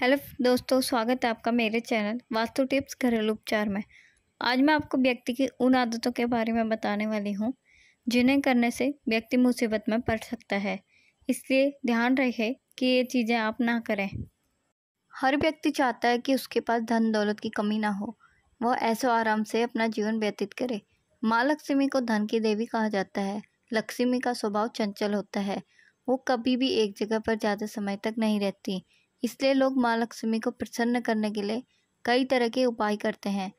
hello दोस्तों स्वागत है आपका मेरे चैनल वास्तु टिप्स घरेलू उपचार में आज मैं आपको व्यक्ति की उन आदतों के बारे में बताने वाली हूँ जिन्हें करने से व्यक्ति मुसीबत में पड़ सकता है इसलिए ध्यान रखें कि ये चीज़ें आप ना करें हर व्यक्ति चाहता है कि उसके पास धन दौलत की कमी ना हो वह ऐसे आराम से अपना जीवन व्यतीत करे माँ लक्ष्मी को धन की देवी कहा जाता है लक्ष्मी का स्वभाव चंचल होता है वो कभी भी एक जगह पर ज़्यादा समय तक नहीं रहती इसलिए लोग माँ लक्ष्मी को प्रसन्न करने के लिए कई तरह के उपाय करते हैं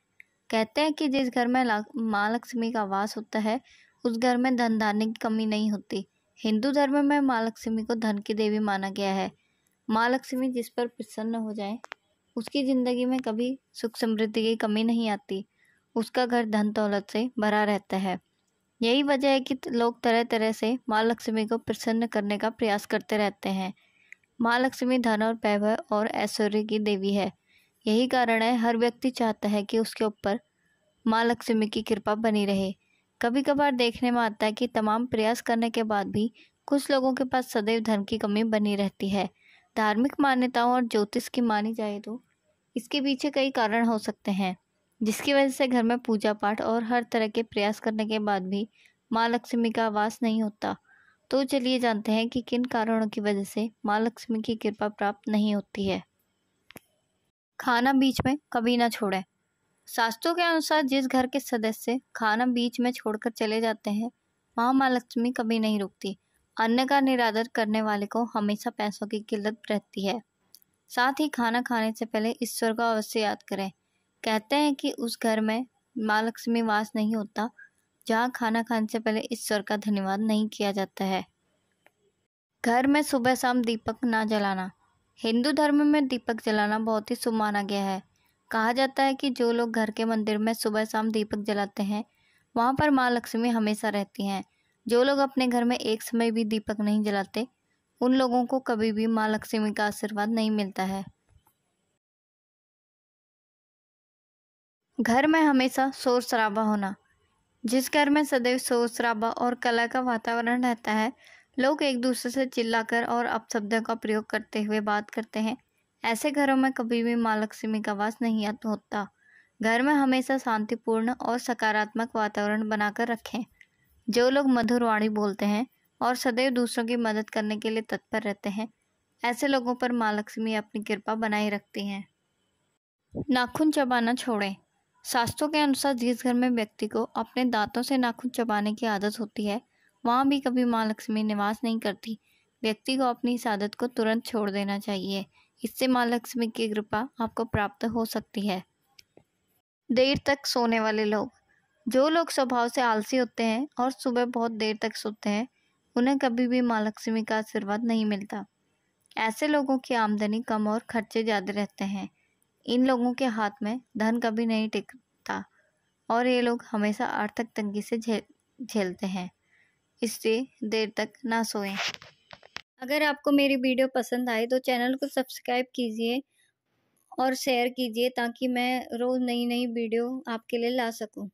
कहते हैं कि जिस घर में माँ लक्ष्मी का वास होता है उस घर में धन धान्य की कमी नहीं होती हिंदू धर्म में माँ लक्ष्मी को धन की देवी माना गया है माँ लक्ष्मी जिस पर प्रसन्न हो जाए उसकी ज़िंदगी में कभी सुख समृद्धि की कमी नहीं आती उसका घर धन दौलत से भरा रहता है यही वजह है कि लोग तरह तरह से माँ लक्ष्मी को प्रसन्न करने का प्रयास करते रहते हैं माँ लक्ष्मी धन और वैभव और ऐश्वर्य की देवी है यही कारण है हर व्यक्ति चाहता है कि उसके ऊपर माँ लक्ष्मी की कृपा बनी रहे कभी कभार देखने में आता है कि तमाम प्रयास करने के बाद भी कुछ लोगों के पास सदैव धन की कमी बनी रहती है धार्मिक मान्यताओं और ज्योतिष की मानी जाए तो इसके पीछे कई कारण हो सकते हैं जिसकी वजह से घर में पूजा पाठ और हर तरह के प्रयास करने के बाद भी माँ लक्ष्मी का आवास नहीं होता तो चलिए जानते हैं कि किन कारणों की वजह से माँ लक्ष्मी की कृपा प्राप्त नहीं होती है खाना बीच में कभी ना छोड़ें शास्त्रों के अनुसार जिस घर के सदस्य खाना बीच में छोड़कर चले जाते हैं वहाँ माँ लक्ष्मी कभी नहीं रुकती अन्य का निरादर करने वाले को हमेशा पैसों की किल्लत रहती है साथ ही खाना खाने से पहले ईश्वर को अवश्य याद करें कहते हैं कि उस घर में माँ लक्ष्मी वास नहीं होता जहाँ खाना खाने से पहले ईश्वर का धन्यवाद नहीं किया जाता है घर में सुबह शाम दीपक ना जलाना हिंदू धर्म में दीपक जलाना बहुत ही शुभ माना गया है कहा जाता है कि जो लोग घर के मंदिर में सुबह शाम दीपक जलाते हैं वहाँ पर माँ लक्ष्मी हमेशा रहती हैं जो लोग अपने घर में एक समय भी दीपक नहीं जलाते उन लोगों को कभी भी माँ लक्ष्मी का आशीर्वाद नहीं मिलता है घर में हमेशा शोर शराबा होना जिस घर में सदैव शोर शराबा और कला का वातावरण रहता है लोग एक दूसरे से चिल्लाकर और अपशब्दों का प्रयोग करते हुए बात करते हैं ऐसे घरों में कभी भी माँ लक्ष्मी का वास नहीं होता घर में हमेशा शांतिपूर्ण और सकारात्मक वातावरण बनाकर रखें जो लोग मधुर वाणी बोलते हैं और सदैव दूसरों की मदद करने के लिए तत्पर रहते हैं ऐसे लोगों पर माँ लक्ष्मी अपनी कृपा बनाए रखती हैं नाखून चबाना छोड़ें शास्त्रों के अनुसार जिस घर में व्यक्ति को अपने दांतों से नाखून चबाने की आदत होती है वहाँ भी कभी माँ लक्ष्मी निवास नहीं करती व्यक्ति को अपनी इस आदत को तुरंत छोड़ देना चाहिए इससे माँ लक्ष्मी की कृपा आपको प्राप्त हो सकती है देर तक सोने वाले लोग जो लोग स्वभाव से आलसी होते हैं और सुबह बहुत देर तक सोते हैं उन्हें कभी भी माँ लक्ष्मी का आशीर्वाद नहीं मिलता ऐसे लोगों की आमदनी कम और खर्चे ज़्यादा रहते हैं इन लोगों के हाथ में धन कभी नहीं टिकता और ये लोग हमेशा आर्थिक तंगी से झेलते हैं इसलिए देर तक ना सोएं अगर आपको मेरी वीडियो पसंद आए तो चैनल को सब्सक्राइब कीजिए और शेयर कीजिए ताकि मैं रोज़ नई नई वीडियो आपके लिए ला सकूं